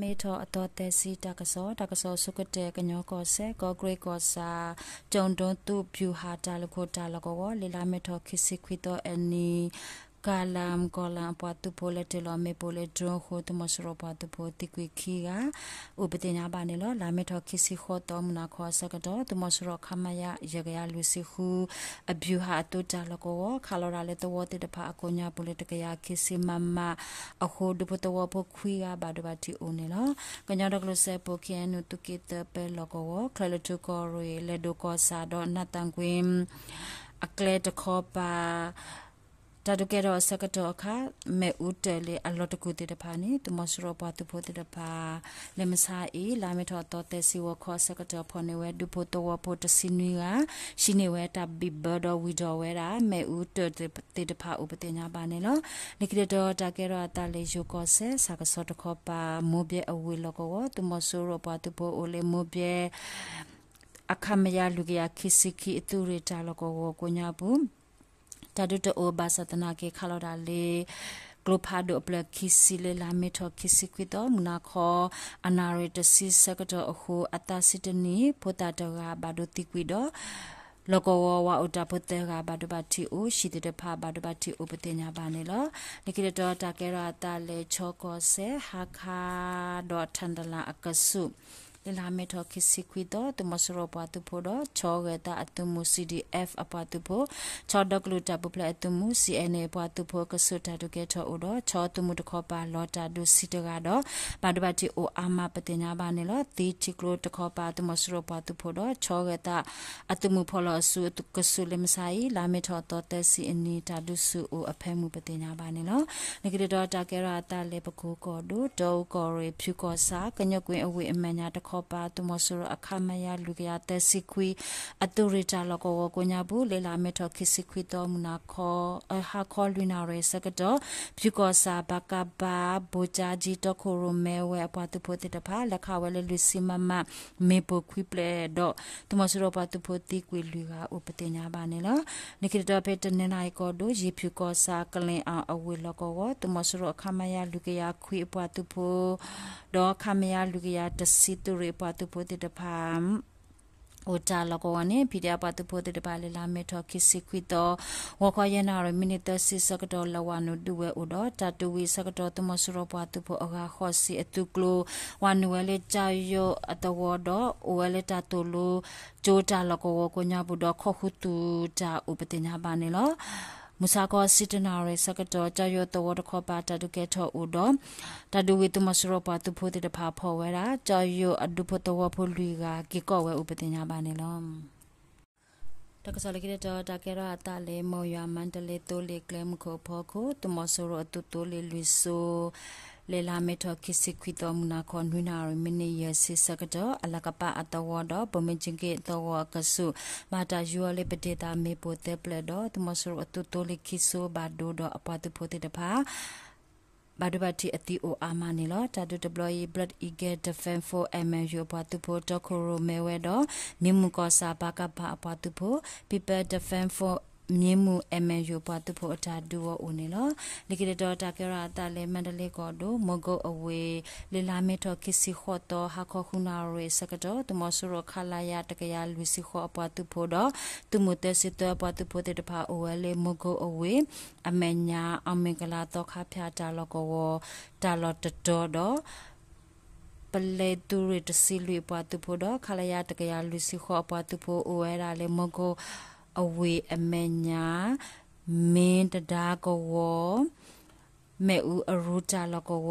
မေထောအတော်သက်စီတကဆော တကဆောစုကတဲ့ကညောကောဆေကောဂရိကောစာဂျုံတွန်သူဖြူဟာတာလကိုတာလကောလေလာမေထောခိစီခွီတော့အနီ kalam kolam patu pole telo me pole dro ho to mosro patu po tikwi khiga ubetinya bane lo lame tho khisi kho to mna kho sakado to mosro khamaya yagaya lusi hu abyu ha to dalo ko khalora le to wote de pha akonya pole de kaya khisi mama a ho de po to wo po khwiga ba de ba ti one lo kanya de lo se po khen nu tu kit pe lo ko khale to ko re le do ko sa do natang kwim akle to kho pa တာတုကေရောစကတော့အခမေဥတဲလေအလောတကုတေတဖာနေတမစရောပတ်ဖို့တေတဖာလေမစာအေလာမေထောတောတေစီဝခောစကတော့ဖောနေဝဲဒုဖို့တဝဖို့တစီနီယာရှိနေဝဲတာဘီဘဒဝီဒဝဲတာမေဥတဲတေတဖာဥပတေညာပါနေလောနေကရတောတာကေရောတာလေယုကောဆေစကစောတခောပါမောပြေအဝေလောကောတမစရောပတ်ဖို့အိုလေမောပြေအခမရလူကရခိစိခိအတူရတာလောကောကိုညာဘူးတာဒုတိုဘာသတနာကေခါလော်ဒါလေကလဖာဒိုပလခိစီလေလာမီထောခိစီကွီတောနာခောအနာရတစီစကတောအခုအတစီတနီဖိုတာတောကဘာဒိုတီကွီတောလကောဝဝဥတပတေကဘာဒဘတိအိုရှိတဲ့ဖာဘာဒဘတိဥပတေညာပါနေလောနိကိတောတာကေရာတလေချောကောဆေဟာခါဒေါ်ထန္ဒလာအကဆုလလာမေထောခိစီခွီတော့တမစရောပါတူဖို့တော့ချောဝေတာအတူမူ CDF အပါတူဖို့ချောဒကလူတာပပလက်တူမူ CNA ပါတူဖို့ကဆုတာတုကေထောဦးတော့ချောတူမူတခောပါလောတာဒုစီတကတော့ဘာတပတ်တီအိုအာမပတင်ညာပါနေလို့တီတီကလူတခောပါတမစရောပါတူဖို့တော့ချောဝေတာအတူမူဖော်လို့ဆုကဆုလမဆိုင်လာမေထောတော့တက်စီအနီတာဒုစုအိုအဖဲမှုပတင်ညာပါနေလို့ငကရတော့တာကေရာတာလေပကူကောဒုတောကောရေဖြူကောစာကညွကွင်းအဝေးအမှန်ညာတခောခေါ်ပါသူမဆူအခမယလူကရတစီခွီအတူရတာလကောကိုညာဘူးလေလာမေထော်ခစီခွီတော်မနာခေါ်ဟာခေါ်လွင်နာရဲစကတော့ဖြူကောစာဘကဘာဘူဂျာဂျီတခိုရမဲဝဲအပွားသူဖို့တဖာလက်ခဝဲလေလူစီမမမေပိုခွီပလေတော့သူမဆူရပါသူဖို့တီခွီလူကဥပတင်ညာပါနေလားနိခိတဘက်တနေနိုင်ကောတို့ရေဖြူကောစာကလင်အောင်အဝေလကောကသူမဆူရအခမယလူကရခွီအပွားသူဖို့တော့ခမယလူကရတစီတူရရိပတုဖို့တိတဖာအိုတာလကောနေဖီဒီယာပတ်ဖို့တဲ့ပါလေလာမေထော်ခိစီခွီတော့ဝခရနာရမီနီတစီစကတော်လဝနုဒူဝဲအိုတော့တတူဝီစကတော်တမဆရပတ်ဖို့အကခောစီအတူကလိုဝနဝဲလေဂျာယိုအတဝတော့ဝဲလေတတူလိုဂျိုတာလကောကိုညာဘူးတော့ခခုတူတာဥပတိညာပါနေလောမူစာကောစစ်တနာရဲစကတော့ကြာရတော်တခေါ်ပါတဒုကေထောဦးတော့တဒုဝိတမစရပတုဖို့တဲ့ဖာဖော်ဝဲတာကြာရအဒုဖို့တော်ဖို့လူကကေကောဝဲဥပတင်ညာပါနေလောတက္ကသိုလ်ကလေးတော့တကယ်တော့အတလေမော်ရွာမန္တလေးတိုးလေကလမ်ကိုဖို့ကိုတမစရအတူတိုးလေလူဆိုလေလာမေထခိစိခိတမနာခွန်ဝိနာရမနီယစိစကတော့အလကပအတဝတော့ပမင်ချင်းကေတော့ကဆုမာတာယူရလေပတေတာမေပိုတေပလက်တော့တမဆရအတူတိုလိခိဆိုဘာဒိုတော့အပတူဖိုတေတဖာဘာဒဘတိအတီအိုအာမနီလောတာဒူ deploy blood eager defend for mmu ပတ်သူဖို့ doco ရမဲဝဲတော့မြမှုကောစာဘာကဘာပတ်သူဖို့ people defend for မြင်းမူ MNU ဘတ်ဖို့အတာဒူဝအိုနေလောလေကီတော်တာကရာတလဲမန္တလေးကောတို့မဂုတ်အဝေးလေလာမေတော်ခစီခေါ်တော်ဟာခခုနာရေစကတော်တမဆူရခလာယတကရလူစီခေါ်အပတ်သူဖို့တော့သူမတဲစစ်တော်ပတ်သူဖို့တဲ့တဖာအိုဝဲလေမဂုတ်အဝေးအမညာအမင်္ဂလာတော်ခဖျာတာလောကောတာလောတတော်တော့ပလေတူရတစီလွေပတ်သူဖို့တော့ခလာယတကရလူစီခေါ်အပတ်သူဖို့အိုဝဲရာလေမဂုတ်အဝေအမညာမင်းတဒါကဝမဲဦးအရူတာလကောဝ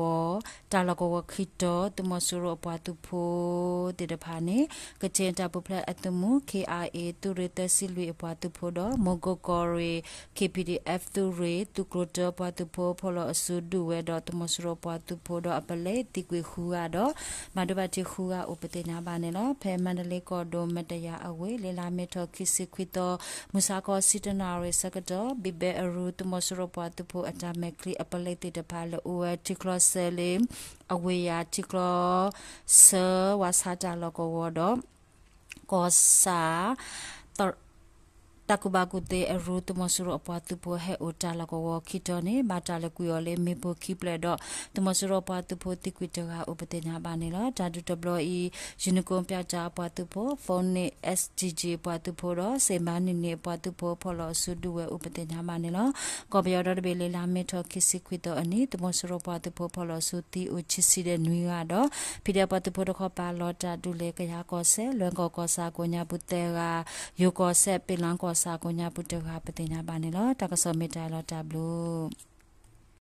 တာလကောဝခိတောတမဆူရပွားသူဖိုတေတဖာနေကချင်တာပပလက်အတမှု KRA သူရတစီလွေပွားသူဖိုတော့မဂိုကောရီ KPDF သူရေသူကရတပွားသူဖိုဖလအဆူဒူဝဲတော့တမဆူရပွားသူဖိုတော့အပလေတိကွေခူကတော့မဒဘတိခူကဥပတေနာပါနေလောဖဲမန္တလေးကောဒိုမတရာအဝေးလေလာမေထောခိစီခွီတော့မူစာကောစီတနာရေစကတော်ဘိဘဲအရူတမဆူရပွားသူဖိုအတာမက်ကလီအပလေတေတပါလအိုဝတိကလဆလင်အဝေယာတိကလဆဝါစာတာလကောဝဒကောစာ taku ba ku te ru tu mo suru pa tu po he o ta la ko wo ki to ne ma ta la ku yo le me po ki ple do tu mo suru pa tu po ti ku to ga o pa te na ba ne la ta du w e unicorn ပြကြပါသူဖို့ဖုန်းနဲ့ SDG ပါသူဖို့တော့စေမနီနေပါသူဖို့ဖော်လို့ဆုဒူဝဲဥပဒေနာမနေလောကော်ပီယောဒဘေလေလာမေထော်ခိစီခွီတော့အနိတမစရပါသူဖို့ဖော်လို့ဆုတီဥချစ်စီတဲ့နွေကတော့ဖီတဲ့ပါသူဖို့တော့ပါလော်တာဒူလေကရာကောဆဲလွန်ကောကောဆာကိုညာဘူးတဲကယိုကောဆဲပင်လန်ကောဆစာကိုညာပုတ္တခပတိညာပါနေလောတက္ကဆောမေတ္တာလောတဘလော